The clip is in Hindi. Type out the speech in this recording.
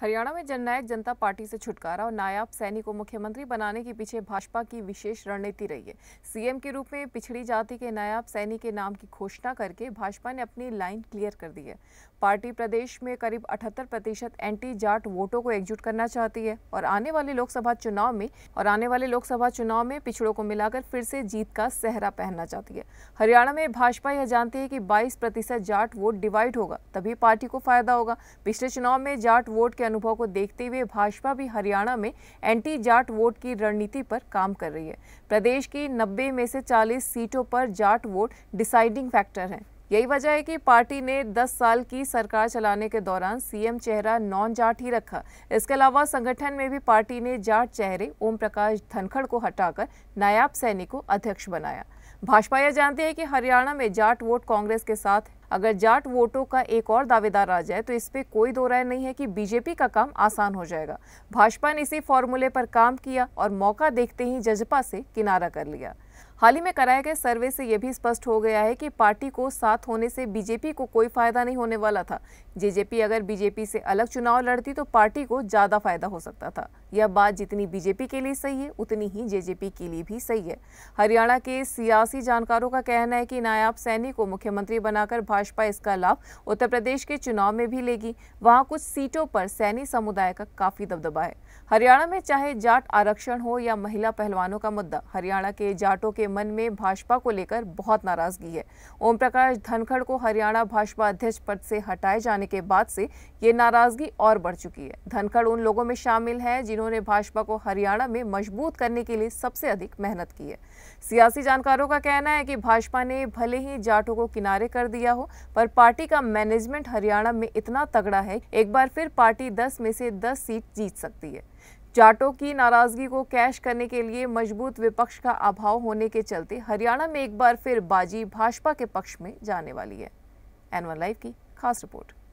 हरियाणा में जननायक जनता पार्टी से छुटकारा और नायाब सैनी को मुख्यमंत्री बनाने के पीछे भाजपा की विशेष रणनीति रही है सीएम के रूप में पिछड़ी जाति के नायाब सैनी के नाम की घोषणा करके भाजपा ने अपनी लाइन क्लियर कर दी है पार्टी प्रदेश में करीब 78 प्रतिशत एंटी जाट वोटों को एकजुट करना चाहती है और आने वाले लोकसभा चुनाव में और आने वाले लोकसभा चुनाव में पिछड़ों को मिलाकर फिर से जीत का सहरा पहनना चाहती है हरियाणा में भाजपा यह जानती है कि बाईस जाट वोट डिवाइड होगा तभी पार्टी को फायदा होगा पिछले चुनाव में जाट वोट के अनुभव को देखते हुए भाजपा भी हरियाणा में एंटी जाट वोट की रणनीति पर काम कर रही है प्रदेश की 90 में से 40 सीटों पर जाट वोट डिसाइडिंग फैक्टर है यही वजह है कि पार्टी ने 10 साल की सरकार चलाने के दौरान सीएम चेहरा नॉन जाट ही रखा इसके अलावा संगठन में भी पार्टी ने जाट चेहरे ओम प्रकाश धनखड़ को हटाकर नायाब सैनी को अध्यक्ष बनाया भाजपा यह जानते हैं कि हरियाणा में जाट वोट कांग्रेस के साथ अगर जाट वोटों का एक और दावेदार आ जाए तो इस पर कोई दो राय नहीं है कि बीजेपी का काम आसान हो जाएगा भाजपा ने इसी फॉर्मूले पर काम किया और मौका देखते ही जजपा से किनारा कर लिया हाल ही में कराए गए सर्वे से यह भी स्पष्ट हो गया है कि पार्टी को साथ होने से बीजेपी को कोई फायदा नहीं होने वाला था जेजेपी अगर बीजेपी से अलग चुनाव लड़ती तो पार्टी को ज्यादा फायदा हो सकता था यह बात जितनी बीजेपी के लिए सही है उतनी ही जेजेपी के लिए भी सही है हरियाणा के सियासी जानकारों का कहना है कि नायाब सैनी को मुख्यमंत्री बनाकर भाजपा इसका लाभ उत्तर प्रदेश के चुनाव में भी लेगी वहां कुछ सीटों पर सैनी समुदाय का काफी दबदबा है हरियाणा में चाहे जाट आरक्षण हो या महिला पहलवानों का मुद्दा हरियाणा के जाटों के के मन में भाजपा को लेकर बहुत नाराजगी है ओम प्रकाश धनखड़ को हरियाणा भाजपा अध्यक्ष पद से हटाए जाने के बाद से ये नाराजगी और बढ़ चुकी है धनखड़ उन लोगों में शामिल है जिन्होंने भाजपा को हरियाणा में मजबूत करने के लिए सबसे अधिक मेहनत की है सियासी जानकारों का कहना है कि भाजपा ने भले ही जाटों को किनारे कर दिया हो पर पार्टी का मैनेजमेंट हरियाणा में इतना तगड़ा है एक बार फिर पार्टी दस में से दस सीट जीत सकती है जाटों की नाराजगी को कैश करने के लिए मजबूत विपक्ष का अभाव होने के चलते हरियाणा में एक बार फिर बाजी भाजपा के पक्ष में जाने वाली है एनवन लाइव की खास रिपोर्ट